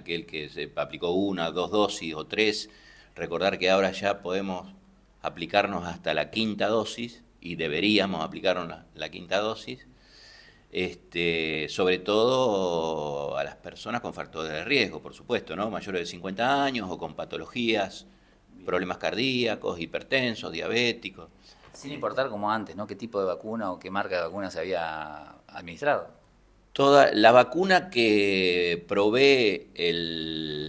aquel que se aplicó una, dos dosis o tres, recordar que ahora ya podemos aplicarnos hasta la quinta dosis y deberíamos aplicarnos la, quinta dosis, este, sobre todo a las personas con factores de riesgo, por supuesto, ¿no? mayores de 50 años o con patologías, problemas cardíacos, hipertensos, diabéticos. Sin importar como antes, ¿no? ¿Qué tipo de vacuna o qué marca de vacuna se había administrado? Toda la vacuna que provee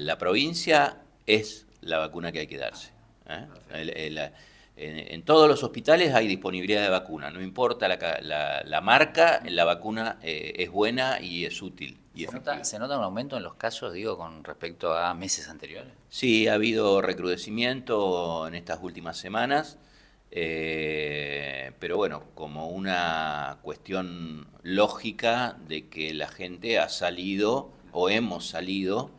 la provincia es la vacuna que hay que darse. ¿eh? en, todos los hospitales hay disponibilidad de vacuna, no importa la, marca, la vacuna eh, es buena y es útil. Y ¿Se, nota, ¿Se, nota, un aumento en los casos, digo, con respecto a meses anteriores? Sí, ha habido recrudecimiento en estas últimas semanas. Eh, pero bueno, como una cuestión lógica de que la gente ha salido o hemos salido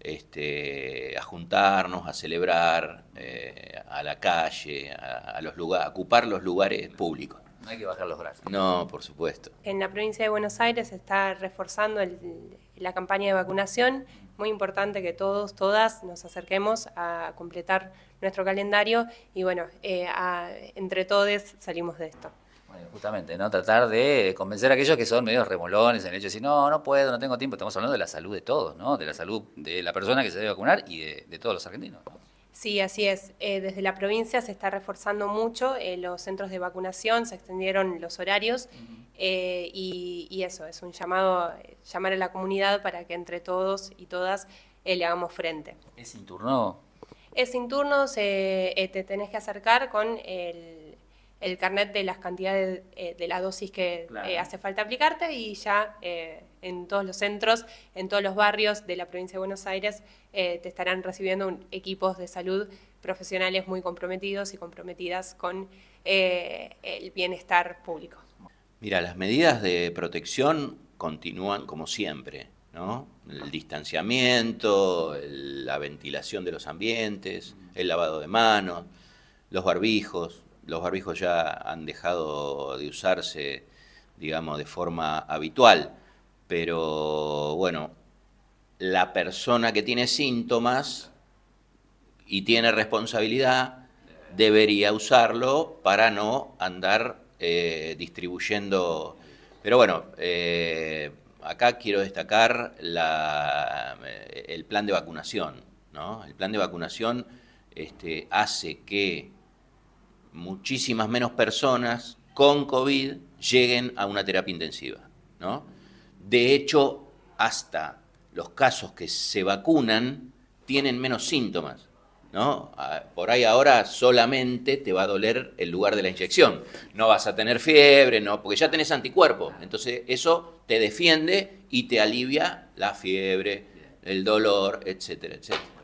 este, a juntarnos, a celebrar, eh, a la calle, a, los lugares, ocupar los lugares públicos. No hay que bajar los brazos. No, por supuesto. En la provincia de Buenos Aires se está reforzando la campaña de vacunación muy importante que todos, todas nos acerquemos a completar nuestro calendario y bueno, eh, entre todos salimos de esto. Bueno, justamente, ¿no? Tratar de convencer a aquellos que son medios remolones en el hecho de decir, no, no puedo, no tengo tiempo. Estamos hablando de la salud de todos, ¿no? De la salud de la persona que se debe vacunar y de, todos los argentinos. Sí, así es. Eh, desde la provincia se está reforzando mucho eh, los centros de vacunación, se extendieron los horarios. Eh, y, eso, es un llamado, eh, llamar a la comunidad para que entre todos y todas eh, le hagamos frente. ¿Es sin turno? Es sin turno, te tenés que acercar con el, carnet de las cantidades de, de dosis que hace falta aplicarte y ya en todos los centros, en todos los barrios de la provincia de Buenos Aires te estarán recibiendo equipos de salud profesionales muy comprometidos y comprometidas con el bienestar público. Mira, las medidas de protección continúan como siempre, ¿no? El distanciamiento, la ventilación de los ambientes, el lavado de manos, los barbijos. Los barbijos ya han dejado de usarse, digamos, de forma habitual, pero bueno, la persona que tiene síntomas y tiene responsabilidad debería usarlo para no andar eh, distribuyendo. Pero bueno, eh, acá quiero destacar eh, el plan de vacunación. ¿no? El plan de vacunación este, hace que muchísimas menos personas con COVID lleguen a una terapia intensiva. De hecho, hasta los casos que se vacunan tienen menos síntomas. ¿no? Ah, por ahí ahora solamente te va a doler el lugar de la inyección. No vas a tener fiebre, no, porque ya tenés anticuerpos. Entonces eso te defiende y te alivia la fiebre, el dolor, etcétera, etcétera.